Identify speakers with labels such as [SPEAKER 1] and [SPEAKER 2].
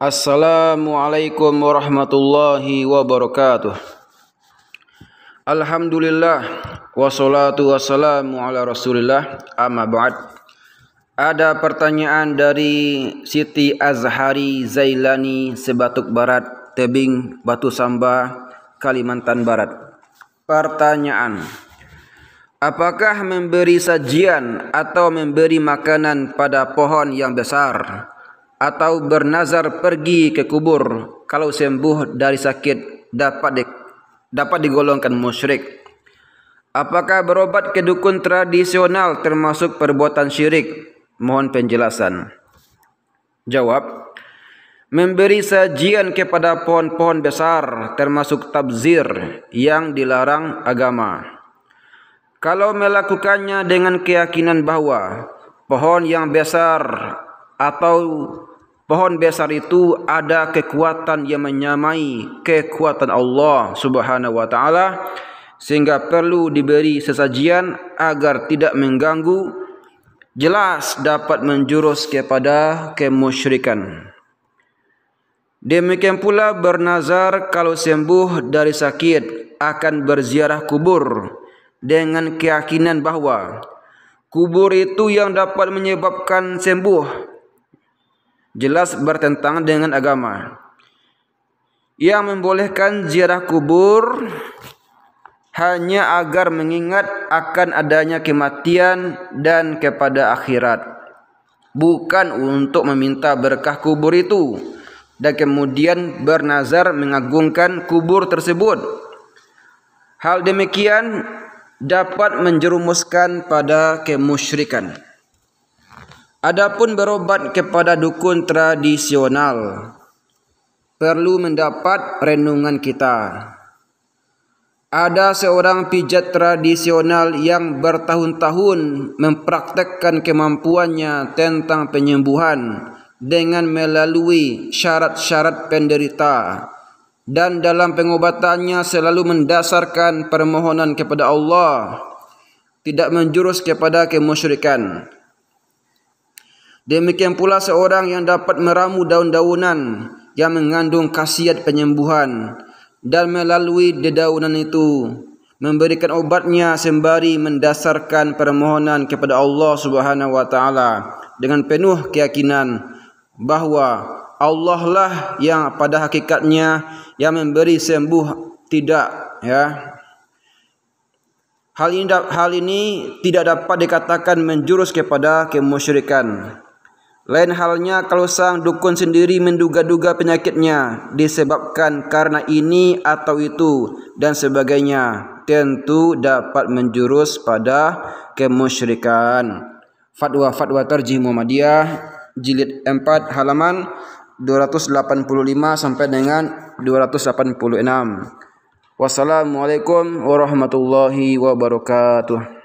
[SPEAKER 1] Assalamualaikum warahmatullahi wabarakatuh Alhamdulillah Wassalatu wassalamu ala rasulillah Amma ba'd Ada pertanyaan dari Siti Azhari Zailani Sebatuk Barat Tebing Batu Samba Kalimantan Barat Pertanyaan Apakah memberi sajian atau memberi makanan pada pohon yang besar? atau bernazar pergi ke kubur kalau sembuh dari sakit dapat di, dapat digolongkan musyrik. Apakah berobat ke dukun tradisional termasuk perbuatan syirik? Mohon penjelasan. Jawab Memberi sajian kepada pohon-pohon besar termasuk tabzir yang dilarang agama. Kalau melakukannya dengan keyakinan bahwa pohon yang besar atau pohon besar itu ada kekuatan yang menyamai kekuatan Allah Subhanahu wa taala sehingga perlu diberi sesajian agar tidak mengganggu jelas dapat menjurus kepada kemusyrikan demikian pula bernazar kalau sembuh dari sakit akan berziarah kubur dengan keyakinan bahawa kubur itu yang dapat menyebabkan sembuh jelas bertentangan dengan agama. Yang membolehkan ziarah kubur hanya agar mengingat akan adanya kematian dan kepada akhirat. Bukan untuk meminta berkah kubur itu dan kemudian bernazar mengagungkan kubur tersebut. Hal demikian dapat menjerumuskan pada kemusyrikan. Adapun berobat kepada dukun tradisional perlu mendapat renungan kita. Ada seorang pijat tradisional yang bertahun-tahun mempraktekkan kemampuannya tentang penyembuhan dengan melalui syarat-syarat penderita dan dalam pengobatannya selalu mendasarkan permohonan kepada Allah tidak menjurus kepada kemusyrikan. Demikian pula seorang yang dapat meramu daun-daunan yang mengandung khasiat penyembuhan dan melalui dedaunan itu memberikan obatnya sembari mendasarkan permohonan kepada Allah Subhanahu wa taala dengan penuh keyakinan bahawa Allah lah yang pada hakikatnya yang memberi sembuh tidak ya hal ini hal ini tidak dapat dikatakan menjurus kepada kemusyrikan Lain halnya kalau sang dukun sendiri menduga-duga penyakitnya disebabkan karena ini atau itu dan sebagainya, tentu dapat menjurus pada kemusyrikan. Fatwa-fatwa Tarjih Muhammadiyah jilid 4 halaman 285 sampai dengan 286. Wassalamualaikum warahmatullahi wabarakatuh.